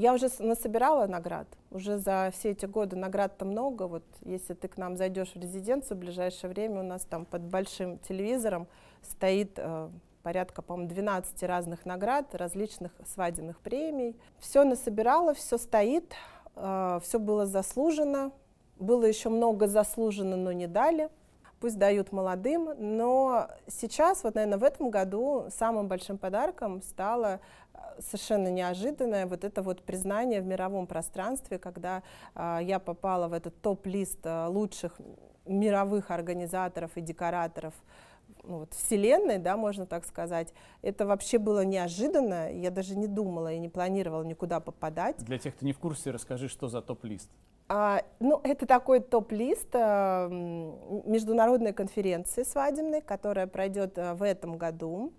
Я уже насобирала наград, уже за все эти годы наград-то много. Вот если ты к нам зайдешь в резиденцию, в ближайшее время у нас там под большим телевизором стоит э, порядка, по-моему, 12 разных наград, различных свадебных премий. Все насобирала, все стоит, э, все было заслужено. Было еще много заслужено, но не дали пусть дают молодым, но сейчас, вот, наверное, в этом году самым большим подарком стало э, совершенно неожиданное вот это вот признание в мировом пространстве, когда э, я попала в этот топ-лист э, лучших мировых организаторов и декораторов ну, вот, вселенной, да, можно так сказать. Это вообще было неожиданно, я даже не думала и не планировала никуда попадать. Для тех, кто не в курсе, расскажи, что за топ-лист. А, ну, это такой топ-лист а, международной конференции свадебной, которая пройдет а, в этом году.